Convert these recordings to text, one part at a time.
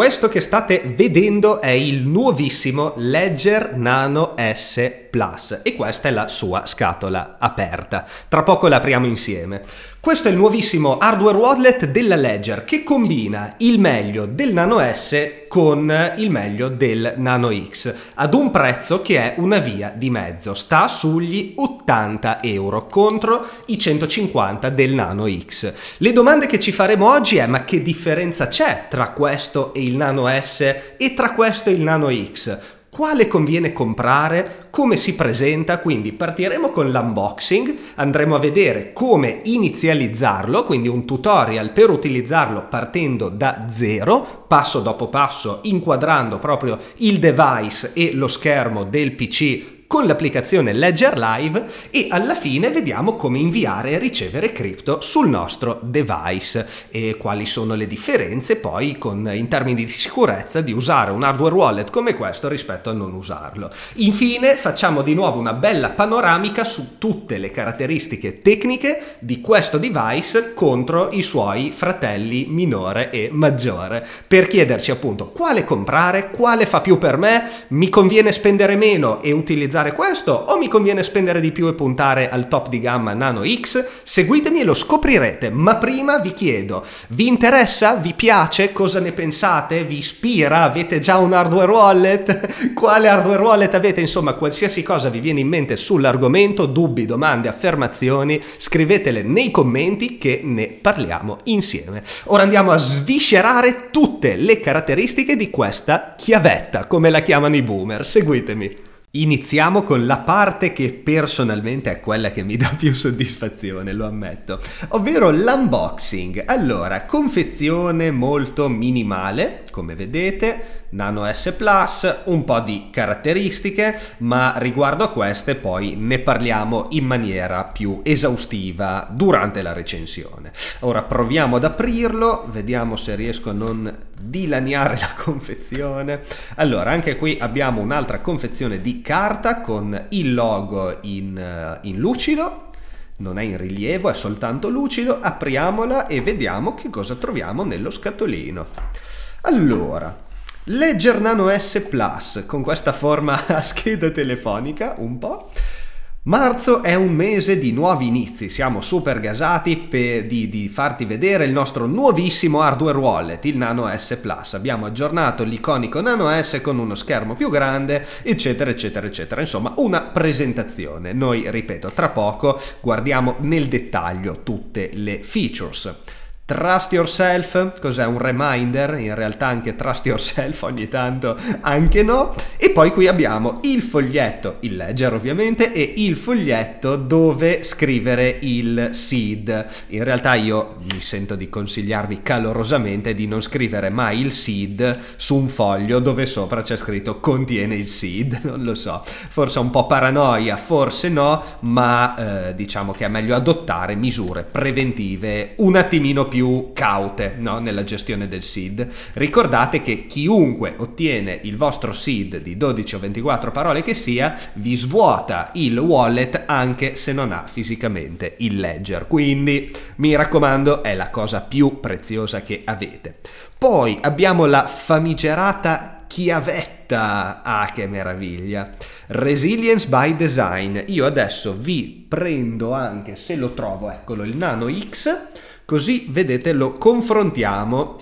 Questo che state vedendo è il nuovissimo Ledger Nano S Plus e questa è la sua scatola aperta. Tra poco la apriamo insieme. Questo è il nuovissimo hardware wallet della Ledger che combina il meglio del Nano S con il meglio del Nano X ad un prezzo che è una via di mezzo, sta sugli 80 euro contro i 150 del Nano X. Le domande che ci faremo oggi è ma che differenza c'è tra questo e il Nano S e tra questo e il Nano X? quale conviene comprare, come si presenta, quindi partiremo con l'unboxing, andremo a vedere come inizializzarlo, quindi un tutorial per utilizzarlo partendo da zero, passo dopo passo, inquadrando proprio il device e lo schermo del PC con l'applicazione Ledger Live e alla fine vediamo come inviare e ricevere cripto sul nostro device e quali sono le differenze poi con, in termini di sicurezza di usare un hardware wallet come questo rispetto a non usarlo. Infine facciamo di nuovo una bella panoramica su tutte le caratteristiche tecniche di questo device contro i suoi fratelli minore e maggiore per chiederci appunto quale comprare, quale fa più per me, mi conviene spendere meno e utilizzare utilizzare questo o mi conviene spendere di più e puntare al top di gamma Nano X? Seguitemi e lo scoprirete, ma prima vi chiedo, vi interessa? Vi piace? Cosa ne pensate? Vi ispira? Avete già un hardware wallet? Quale hardware wallet avete? Insomma, qualsiasi cosa vi viene in mente sull'argomento, dubbi, domande, affermazioni, scrivetele nei commenti che ne parliamo insieme. Ora andiamo a sviscerare tutte le caratteristiche di questa chiavetta, come la chiamano i boomer. Seguitemi. Iniziamo con la parte che personalmente è quella che mi dà più soddisfazione, lo ammetto, ovvero l'unboxing. Allora, confezione molto minimale, come vedete, Nano S Plus, un po' di caratteristiche, ma riguardo a queste poi ne parliamo in maniera più esaustiva durante la recensione. Ora proviamo ad aprirlo, vediamo se riesco a non dilaniare la confezione. Allora, anche qui abbiamo un'altra confezione di carta con il logo in, eh, in lucido non è in rilievo, è soltanto lucido, apriamola e vediamo che cosa troviamo nello scatolino. Allora, Ledger Nano S Plus con questa forma a scheda telefonica, un po', Marzo è un mese di nuovi inizi, siamo super gasati per, di, di, farti vedere il nostro nuovissimo hardware wallet, il Nano S Plus. Abbiamo aggiornato l'iconico Nano S con uno schermo più grande, eccetera, eccetera, eccetera. Insomma, una presentazione. Noi, ripeto, tra poco guardiamo nel dettaglio tutte le features. Trust Yourself, cos'è un reminder, in realtà anche Trust Yourself ogni tanto, anche no. E poi qui abbiamo il foglietto, il ledger ovviamente, e il foglietto dove scrivere il seed. In realtà io mi sento di consigliarvi calorosamente di non scrivere mai il seed su un foglio dove sopra c'è scritto contiene il seed, non lo so, forse un po' paranoia, forse no, ma eh, diciamo che è meglio adottare misure preventive un attimino più più caute no? nella gestione del seed. Ricordate che chiunque ottiene il vostro seed di 12 o 24 parole che sia, vi svuota il wallet anche se non ha fisicamente il ledger. Quindi mi raccomando, è la cosa più preziosa che avete. Poi abbiamo la famigerata chiavetta. Ah, che meraviglia! Resilience by Design. Io adesso vi prendo anche, se lo trovo, eccolo, il Nano X Così vedete lo confrontiamo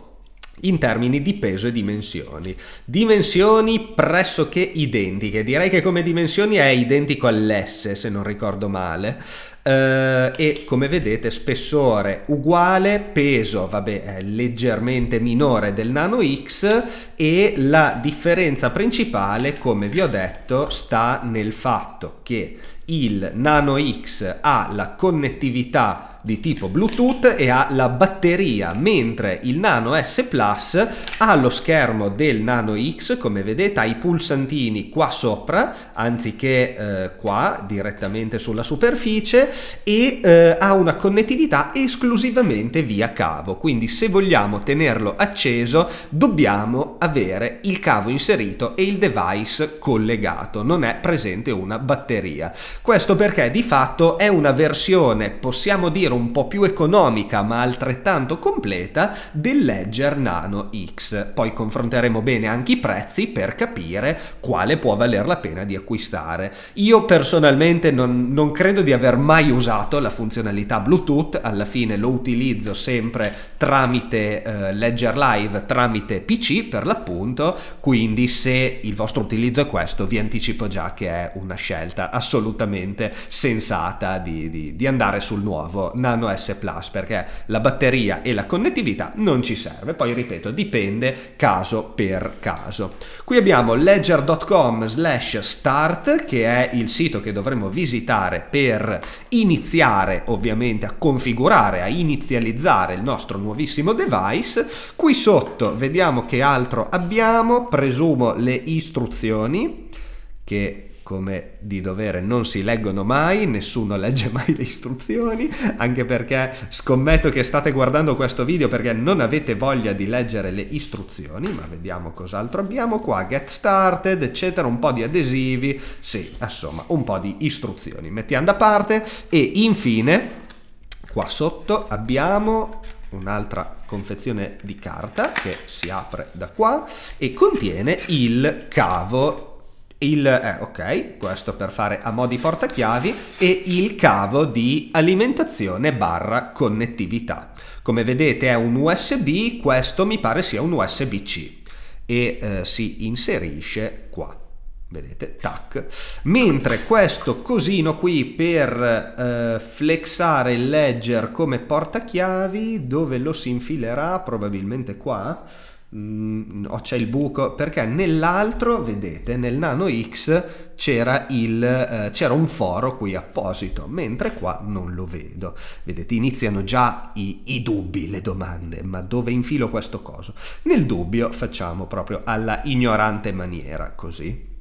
in termini di peso e dimensioni. Dimensioni pressoché identiche, direi che come dimensioni è identico all'S se non ricordo male eh, e come vedete spessore uguale, peso vabbè è leggermente minore del Nano X e la differenza principale come vi ho detto sta nel fatto che il Nano X ha la connettività di tipo Bluetooth e ha la batteria, mentre il Nano S Plus ha lo schermo del Nano X, come vedete, ha i pulsantini qua sopra, anziché eh, qua direttamente sulla superficie, e eh, ha una connettività esclusivamente via cavo. Quindi se vogliamo tenerlo acceso, dobbiamo avere il cavo inserito e il device collegato, non è presente una batteria. Questo perché di fatto è una versione, possiamo dire, un po' più economica ma altrettanto completa del Ledger Nano X. Poi confronteremo bene anche i prezzi per capire quale può valer la pena di acquistare. Io personalmente non, non credo di aver mai usato la funzionalità Bluetooth, alla fine lo utilizzo sempre tramite eh, Ledger Live, tramite PC per l'appunto, quindi se il vostro utilizzo è questo vi anticipo già che è una scelta assolutamente sensata di, di, di andare sul nuovo Nano S Plus perché la batteria e la connettività non ci serve, poi ripeto dipende caso per caso. Qui abbiamo ledger.com slash start che è il sito che dovremmo visitare per iniziare ovviamente a configurare, a inizializzare il nostro nuovissimo device. Qui sotto vediamo che altro abbiamo, presumo le istruzioni che come di dovere non si leggono mai, nessuno legge mai le istruzioni, anche perché scommetto che state guardando questo video perché non avete voglia di leggere le istruzioni, ma vediamo cos'altro abbiamo qua, get started, eccetera, un po' di adesivi, sì, insomma, un po' di istruzioni, mettiamo da parte e infine qua sotto abbiamo un'altra confezione di carta che si apre da qua e contiene il cavo il, eh, ok, questo per fare a modi portachiavi, e il cavo di alimentazione barra connettività. Come vedete è un USB, questo mi pare sia un USB-C e eh, si inserisce qua. Vedete, tac. Mentre questo cosino qui per eh, flexare il ledger come portachiavi, dove lo si infilerà? Probabilmente qua mh, mm, oh, c'è il buco, perché nell'altro, vedete, nel Nano X c'era, il, eh, c'era un foro qui apposito, mentre qua non lo vedo. Vedete, iniziano già i, i dubbi, le domande, ma dove infilo questo coso? Nel dubbio facciamo proprio alla ignorante maniera, così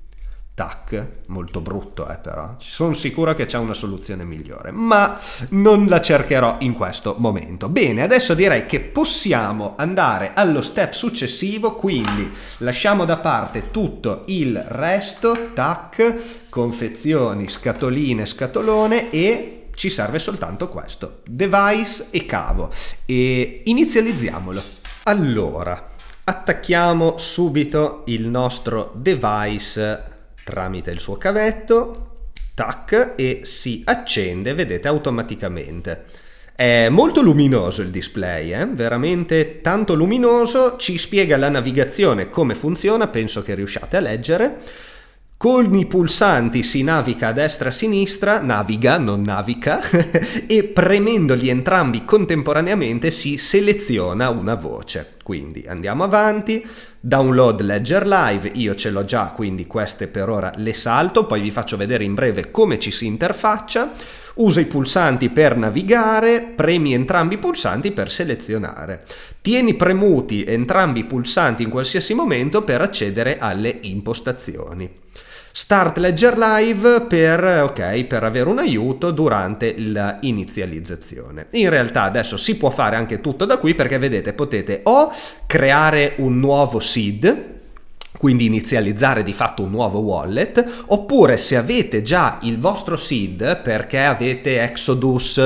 tac, molto brutto eh, però, sono sicuro che c'è una soluzione migliore, ma non la cercherò in questo momento. Bene, adesso direi che possiamo andare allo step successivo, quindi lasciamo da parte tutto il resto, tac, confezioni, scatoline, scatolone e ci serve soltanto questo, device e cavo, e inizializziamolo. Allora, attacchiamo subito il nostro device tramite il suo cavetto, tac, e si accende, vedete, automaticamente. È molto luminoso il display, eh? veramente tanto luminoso, ci spiega la navigazione, come funziona, penso che riusciate a leggere. Con i pulsanti si naviga a destra e a sinistra, naviga, non navica, e premendoli entrambi contemporaneamente si seleziona una voce. Quindi andiamo avanti, download Ledger Live, io ce l'ho già quindi queste per ora le salto, poi vi faccio vedere in breve come ci si interfaccia, uso i pulsanti per navigare, premi entrambi i pulsanti per selezionare, tieni premuti entrambi i pulsanti in qualsiasi momento per accedere alle impostazioni. Start Ledger Live per, okay, per avere un aiuto durante l'inizializzazione. In realtà adesso si può fare anche tutto da qui perché vedete potete o creare un nuovo seed quindi inizializzare di fatto un nuovo wallet, oppure se avete già il vostro seed perché avete Exodus,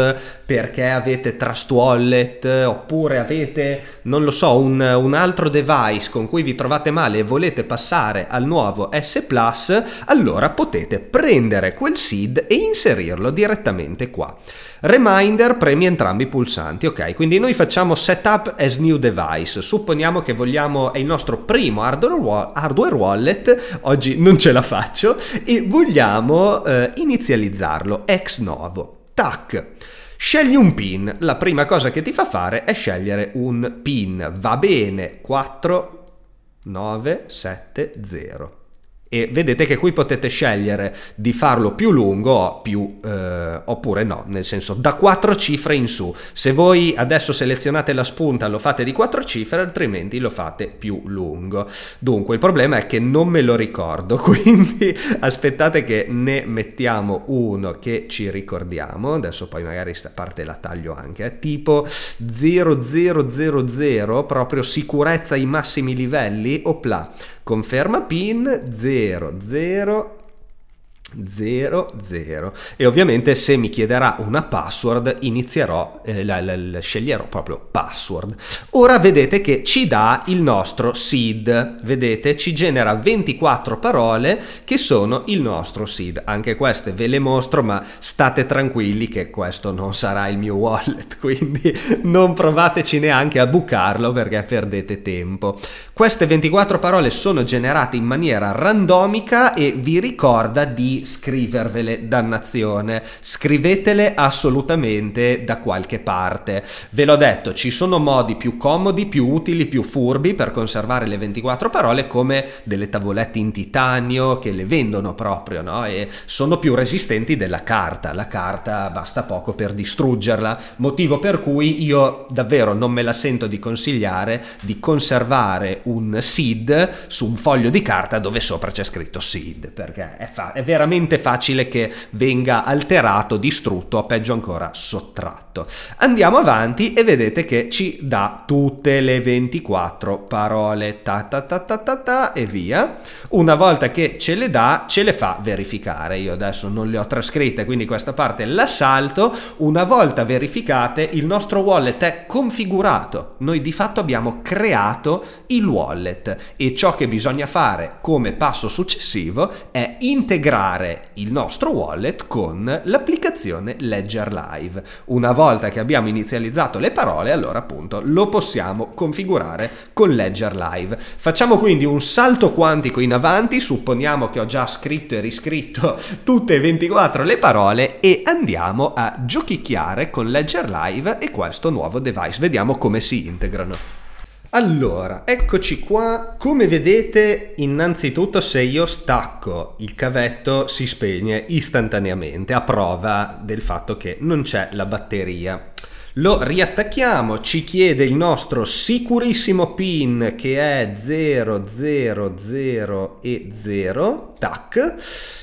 perché avete Trust Wallet, oppure avete, non lo so, un, un altro device con cui vi trovate male e volete passare al nuovo S Plus, allora potete prendere quel seed e inserirlo direttamente qua. Reminder premi entrambi i pulsanti, ok? Quindi noi facciamo setup as new device, supponiamo che vogliamo, è il nostro primo hardware, wallet, oggi non ce la faccio, e vogliamo eh, inizializzarlo ex novo. Tac! Scegli un pin, la prima cosa che ti fa fare è scegliere un pin, va bene, 4970 e vedete che qui potete scegliere di farlo più lungo più, eh, oppure no, nel senso da quattro cifre in su. Se voi adesso selezionate la spunta lo fate di quattro cifre, altrimenti lo fate più lungo. Dunque il problema è che non me lo ricordo, quindi aspettate che ne mettiamo uno che ci ricordiamo, adesso poi magari questa parte la taglio anche, eh. tipo 0000 proprio sicurezza ai massimi livelli, opla Conferma PIN 00 00 e ovviamente se mi chiederà una password inizierò eh, la, la, la, sceglierò proprio password ora vedete che ci dà il nostro seed vedete ci genera 24 parole che sono il nostro seed anche queste ve le mostro ma state tranquilli che questo non sarà il mio wallet quindi non provateci neanche a bucarlo perché perdete tempo queste 24 parole sono generate in maniera randomica e vi ricorda di scrivervele, dannazione. Scrivetele assolutamente da qualche parte. Ve l'ho detto, ci sono modi più comodi, più utili, più furbi per conservare le 24 parole come delle tavolette in titanio che le vendono proprio, no? E sono più resistenti della carta. La carta basta poco per distruggerla, motivo per cui io davvero non me la sento di consigliare di conservare un SID su un foglio di carta dove sopra c'è scritto SID, perché è, fa- è veramente veramente facile che venga alterato, distrutto o peggio ancora sottratto perfetto. Andiamo avanti e vedete che ci dà tutte le 24 parole, ta ta ta ta ta, ta e via. Una volta che ce le dà, ce le fa verificare. Io adesso non le ho trascritte, quindi questa parte la salto. Una volta verificate, il nostro wallet è configurato. Noi di fatto abbiamo creato il wallet e ciò che bisogna fare come passo successivo è integrare il nostro wallet con l'applicazione Ledger Live. Una volta volta che abbiamo inizializzato le parole, allora appunto lo possiamo configurare con Ledger Live. Facciamo quindi un salto quantico in avanti, supponiamo che ho già scritto e riscritto tutte e 24 le parole e andiamo a giochicchiare con Ledger Live e questo nuovo device. Vediamo come si integrano. Allora, eccoci qua. Come vedete, innanzitutto se io stacco il cavetto si spegne istantaneamente a prova del fatto che non c'è la batteria. Lo riattacchiamo, ci chiede il nostro sicurissimo pin che è 000 e 0, tac,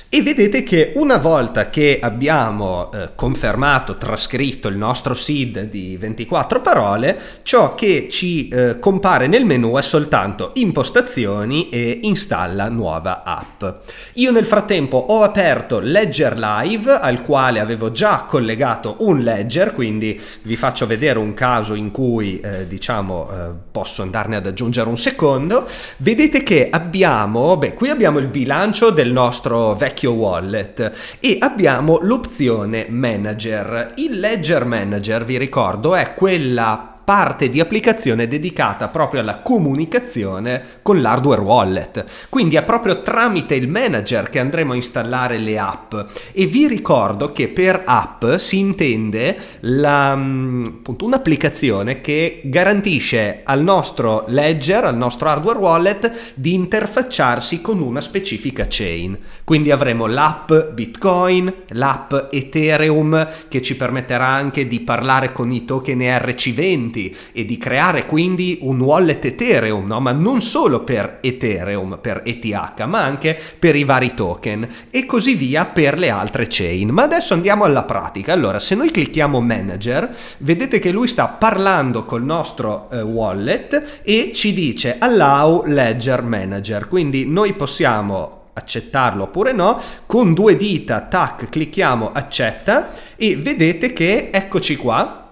e vedete che una volta che abbiamo eh, confermato, trascritto il nostro seed di 24 parole, ciò che ci eh, compare nel menu è soltanto impostazioni e installa nuova app. Io nel frattempo ho aperto Ledger Live al quale avevo già collegato un ledger, quindi vi faccio vedere un caso in cui eh, diciamo eh, posso andarne ad aggiungere un secondo. Vedete che abbiamo, beh qui abbiamo il bilancio del nostro vecchio vecchio wallet e abbiamo l'opzione manager. Il ledger manager, vi ricordo, è quella parte di applicazione dedicata proprio alla comunicazione con l'hardware wallet. Quindi è proprio tramite il manager che andremo a installare le app e vi ricordo che per app si intende la, mm, appunto, un'applicazione che garantisce al nostro ledger, al nostro hardware wallet di interfacciarsi con una specifica chain. Quindi avremo l'app Bitcoin, l'app Ethereum che ci permetterà anche di parlare con i token RC20 utenti e di creare quindi un wallet Ethereum, no? ma non solo per Ethereum, per ETH, ma anche per i vari token e così via per le altre chain. Ma adesso andiamo alla pratica. Allora, se noi clicchiamo manager, vedete che lui sta parlando col nostro eh, wallet e ci dice allow ledger manager. Quindi noi possiamo accettarlo oppure no, con due dita tac clicchiamo accetta e vedete che eccoci qua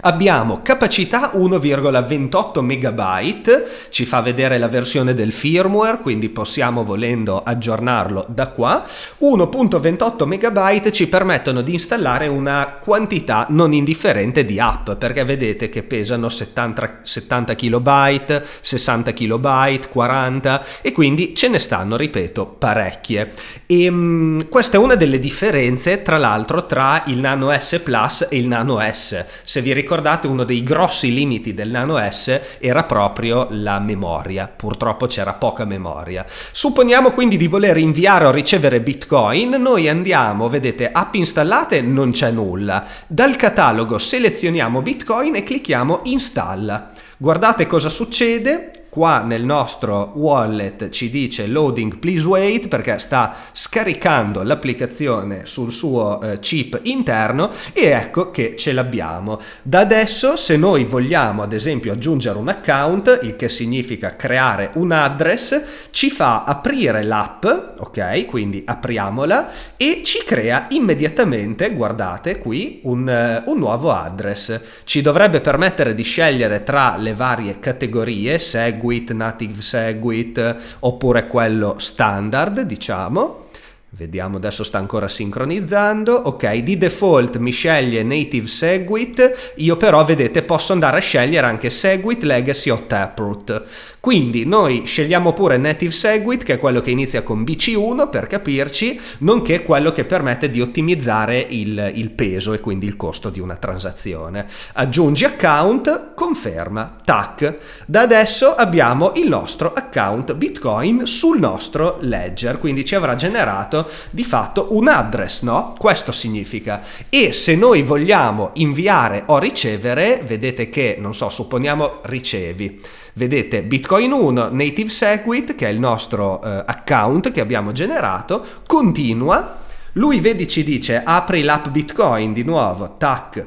Abbiamo capacità 1,28 MB, ci fa vedere la versione del firmware, quindi possiamo volendo aggiornarlo da qua. 1.28 MB ci permettono di installare una quantità non indifferente di app, perché vedete che pesano 70, 70 KB, 60 KB, 40 e quindi ce ne stanno, ripeto, parecchie. E, ehm, mh, questa è una delle differenze, tra l'altro, tra il Nano S Plus e il Nano S. Se vi ricordate ricordate uno dei grossi limiti del Nano S era proprio la memoria, purtroppo c'era poca memoria. Supponiamo quindi di voler inviare o ricevere Bitcoin, noi andiamo, vedete app installate non c'è nulla, dal catalogo selezioniamo Bitcoin e clicchiamo installa. Guardate cosa succede, qua nel nostro wallet ci dice loading please wait perché sta scaricando l'applicazione sul suo eh, chip interno e ecco che ce l'abbiamo. Da adesso se noi vogliamo ad esempio aggiungere un account, il che significa creare un address, ci fa aprire l'app, ok? Quindi apriamola e ci crea immediatamente, guardate qui, un, eh, un nuovo address. Ci dovrebbe permettere di scegliere tra le varie categorie, segui seguit, native SegWit oppure quello standard, diciamo. Vediamo adesso sta ancora sincronizzando. Ok, di default mi sceglie native SegWit. io però vedete posso andare a scegliere anche SegWit legacy o taproot. Quindi noi scegliamo pure Native Segwit, che è quello che inizia con BC1 per capirci, nonché quello che permette di ottimizzare il, il peso e quindi il costo di una transazione. Aggiungi account, conferma, tac. Da adesso abbiamo il nostro account Bitcoin sul nostro ledger, quindi ci avrà generato di fatto un address, no? Questo significa. E se noi vogliamo inviare o ricevere, vedete che, non so, supponiamo ricevi. Vedete Bitcoin 1 Native Segwit, che è il nostro eh, account che abbiamo generato, continua. Lui vedi ci dice apri l'app Bitcoin di nuovo, tac.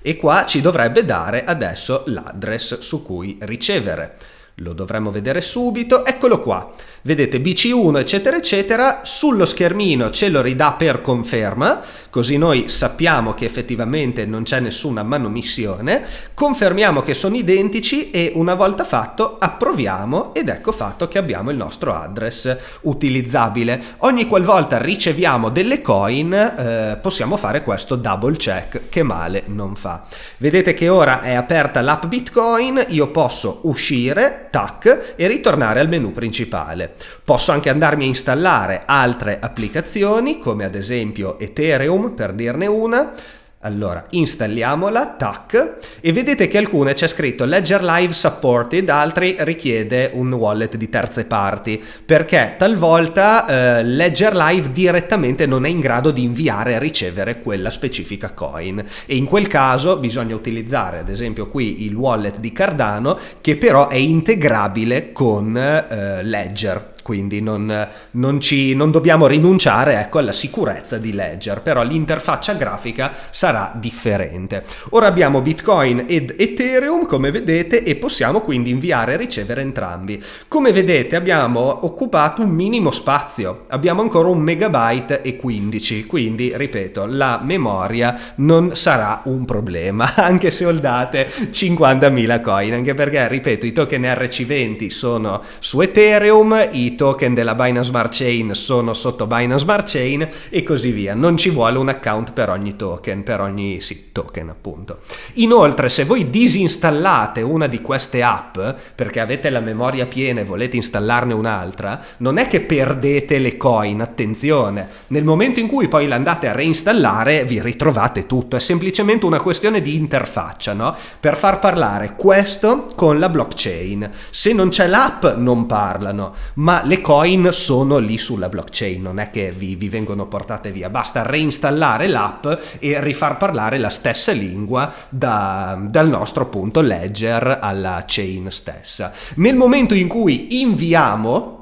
E qua ci dovrebbe dare adesso l'address su cui ricevere. Lo dovremmo vedere subito. Eccolo qua vedete BC1 eccetera eccetera, sullo schermino ce lo ridà per conferma, così noi sappiamo che effettivamente non c'è nessuna manomissione, confermiamo che sono identici e una volta fatto approviamo ed ecco fatto che abbiamo il nostro address utilizzabile. Ogni qualvolta riceviamo delle coin eh, possiamo fare questo double check che male non fa. Vedete che ora è aperta l'app Bitcoin, io posso uscire, tac, e ritornare al menu principale. Posso anche andarmi a installare altre applicazioni come ad esempio Ethereum per dirne una allora, installiamola, tac, e vedete che alcune c'è scritto Ledger Live Supported, altre richiede un wallet di terze parti, perché talvolta eh, Ledger Live direttamente non è in grado di inviare e ricevere quella specifica coin. E in quel caso bisogna utilizzare, ad esempio qui, il wallet di Cardano, che però è integrabile con eh, Ledger quindi non, non, ci, non dobbiamo rinunciare ecco, alla sicurezza di Ledger, però l'interfaccia grafica sarà differente. Ora abbiamo Bitcoin ed Ethereum come vedete e possiamo quindi inviare e ricevere entrambi. Come vedete abbiamo occupato un minimo spazio, abbiamo ancora un megabyte e 15, quindi ripeto la memoria non sarà un problema anche se holdate 50.000 coin, anche perché ripeto i token RC20 sono su Ethereum, i token della Binance Smart Chain sono sotto Binance Smart Chain e così via. Non ci vuole un account per ogni token, per ogni sì, token appunto. Inoltre se voi disinstallate una di queste app perché avete la memoria piena e volete installarne un'altra, non è che perdete le coin, attenzione. Nel momento in cui poi l'andate a reinstallare vi ritrovate tutto, è semplicemente una questione di interfaccia, no? Per far parlare questo con la blockchain. Se non c'è l'app non parlano, ma le coin sono lì sulla blockchain, non è che vi, vi vengono portate via, basta reinstallare l'app e rifar parlare la stessa lingua da, dal nostro punto ledger alla chain stessa. Nel momento in cui inviamo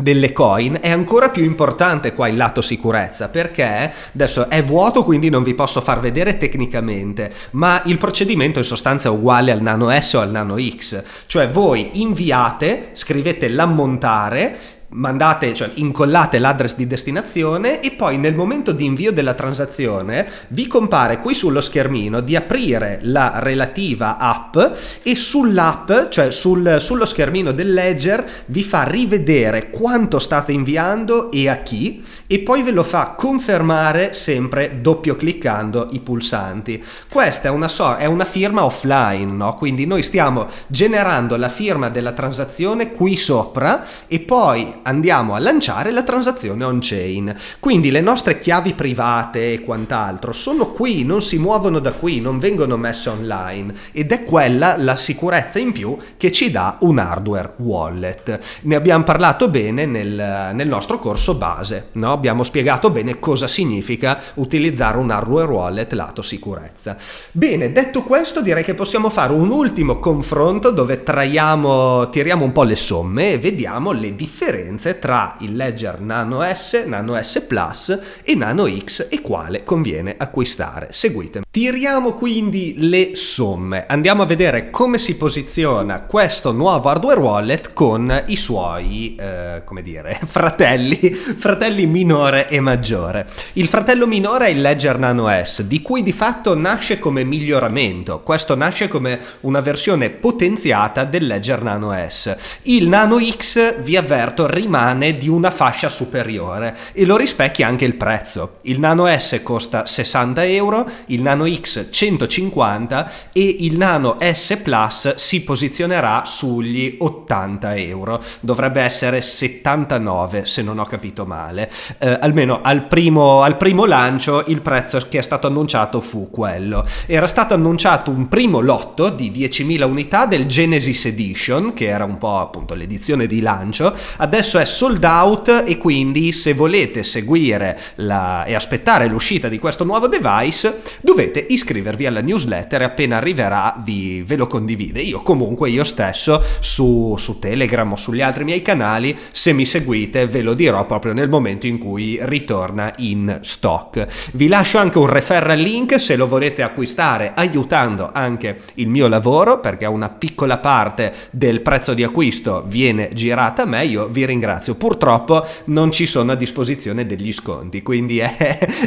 delle coin è ancora più importante qua il lato sicurezza perché adesso è vuoto quindi non vi posso far vedere tecnicamente ma il procedimento in sostanza è uguale al nano S o al nano X cioè voi inviate scrivete l'ammontare mandate, cioè incollate l'address di destinazione e poi nel momento di invio della transazione vi compare qui sullo schermino di aprire la relativa app e sull'app, cioè sul, sullo schermino del ledger, vi fa rivedere quanto state inviando e a chi e poi ve lo fa confermare sempre doppio cliccando i pulsanti. Questa è una, so- è una firma offline, no? quindi noi stiamo generando la firma della transazione qui sopra e poi andiamo a lanciare la transazione on-chain. Quindi le nostre chiavi private e quant'altro sono qui, non si muovono da qui, non vengono messe online ed è quella la sicurezza in più che ci dà un hardware wallet. Ne abbiamo parlato bene nel, nel nostro corso base, no? abbiamo spiegato bene cosa significa utilizzare un hardware wallet lato sicurezza. Bene, detto questo direi che possiamo fare un ultimo confronto dove traiamo, tiriamo un po' le somme e vediamo le differenze differenze tra il Ledger Nano S, Nano S Plus e Nano X e quale conviene acquistare. Seguitemi. Tiriamo quindi le somme. Andiamo a vedere come si posiziona questo nuovo hardware wallet con i suoi, eh, come dire, fratelli, fratelli minore e maggiore. Il fratello minore è il Ledger Nano S, di cui di fatto nasce come miglioramento. Questo nasce come una versione potenziata del Ledger Nano S. Il Nano X, vi avverto, rimane di una fascia superiore e lo rispecchia anche il prezzo. Il Nano S costa 60 euro, il Nano X 150 e il Nano S Plus si posizionerà sugli 80 euro. Dovrebbe essere 79 se non ho capito male. Eh, almeno al primo, al primo lancio il prezzo che è stato annunciato fu quello. Era stato annunciato un primo lotto di 10.000 unità del Genesis Edition, che era un po' appunto l'edizione di lancio. Adesso adesso è sold out e quindi se volete seguire la... e aspettare l'uscita di questo nuovo device dovete iscrivervi alla newsletter e appena arriverà vi... ve lo condivide. Io comunque io stesso su, su Telegram o sugli altri miei canali se mi seguite ve lo dirò proprio nel momento in cui ritorna in stock. Vi lascio anche un referral link se lo volete acquistare aiutando anche il mio lavoro perché una piccola parte del prezzo di acquisto viene girata a me. Io vi ringrazio ringrazio. Purtroppo non ci sono a disposizione degli sconti, quindi è,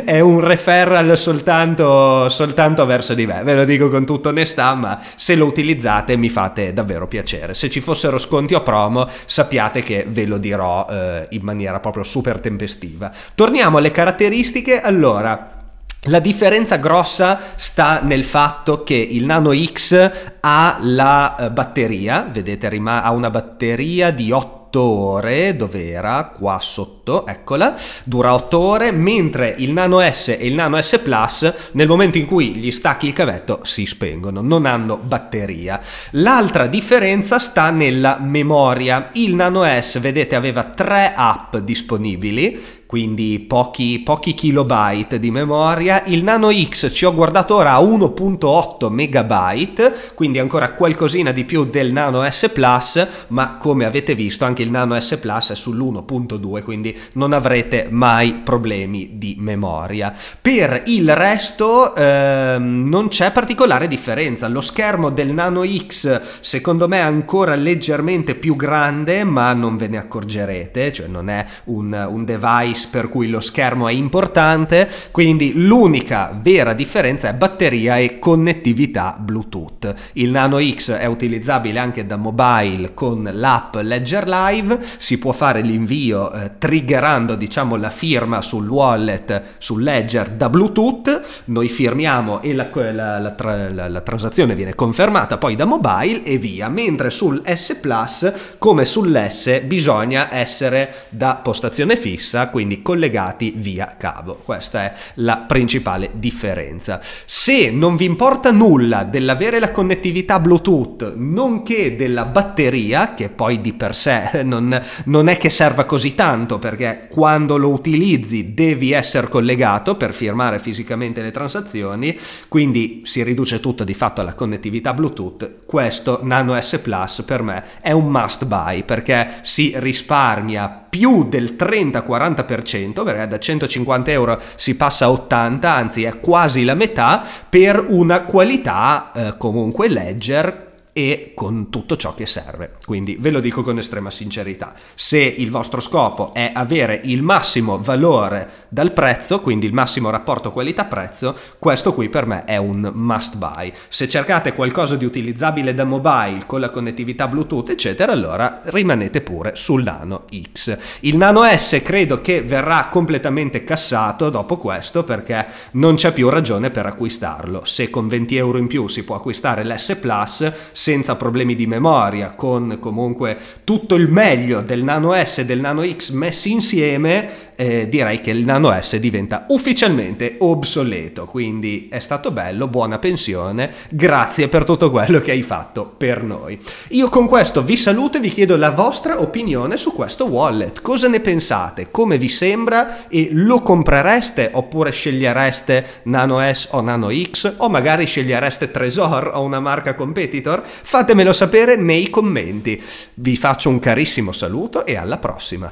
è un referral soltanto, soltanto verso di me. Ve lo dico con tutta onestà, ma se lo utilizzate mi fate davvero piacere. Se ci fossero sconti o promo, sappiate che ve lo dirò eh, in maniera proprio super tempestiva. Torniamo alle caratteristiche. Allora, la differenza grossa sta nel fatto che il Nano X ha la eh, batteria, vedete, ha una batteria di 8 8 ore, dov'era? Qua sotto, eccola, dura 8 ore, mentre il Nano S e il Nano S Plus nel momento in cui gli stacchi il cavetto si spengono, non hanno batteria. L'altra differenza sta nella memoria. Il Nano S, vedete, aveva tre app disponibili, quindi pochi, pochi kilobyte di memoria. Il Nano X ci ho guardato ora a 1.8 megabyte, quindi ancora qualcosina di più del Nano S Plus, ma come avete visto anche il Nano S Plus è sull'1.2, quindi non avrete mai problemi di memoria. Per il resto ehm, non c'è particolare differenza, lo schermo del Nano X secondo me è ancora leggermente più grande, ma non ve ne accorgerete, cioè non è un, un device device per cui lo schermo è importante, quindi l'unica vera differenza è batteria e connettività Bluetooth. Il Nano X è utilizzabile anche da mobile con l'app Ledger Live, si può fare l'invio eh, triggerando diciamo la firma sul wallet, sul Ledger da Bluetooth, noi firmiamo e la, la, la, tra, la transazione viene confermata poi da mobile e via, mentre sul S Plus come sull'S bisogna essere da postazione fissa, quindi quindi collegati via cavo. Questa è la principale differenza. Se non vi importa nulla dell'avere la connettività Bluetooth, nonché della batteria, che poi di per sé non, non è che serva così tanto, perché quando lo utilizzi devi essere collegato per firmare fisicamente le transazioni, quindi si riduce tutto di fatto alla connettività Bluetooth, questo Nano S Plus per me è un must buy perché si risparmia più del 30-40%, perché da 150 euro si passa a 80, anzi è quasi la metà, per una qualità eh, comunque ledger e con tutto ciò che serve. Quindi ve lo dico con estrema sincerità, se il vostro scopo è avere il massimo valore dal prezzo, quindi il massimo rapporto qualità-prezzo, questo qui per me è un must buy. Se cercate qualcosa di utilizzabile da mobile con la connettività Bluetooth, eccetera, allora rimanete pure sul Nano X. Il Nano S credo che verrà completamente cassato dopo questo perché non c'è più ragione per acquistarlo. Se con 20 euro in più si può acquistare l'S Plus, senza problemi di memoria, con comunque tutto il meglio del Nano S e del Nano X messi insieme eh, direi che il Nano S diventa ufficialmente obsoleto, quindi è stato bello, buona pensione, grazie per tutto quello che hai fatto per noi. Io con questo vi saluto e vi chiedo la vostra opinione su questo wallet, cosa ne pensate, come vi sembra e lo comprereste oppure scegliereste Nano S o Nano X o magari scegliereste Tresor o una marca competitor? Fatemelo sapere nei commenti. Vi faccio un carissimo saluto e alla prossima.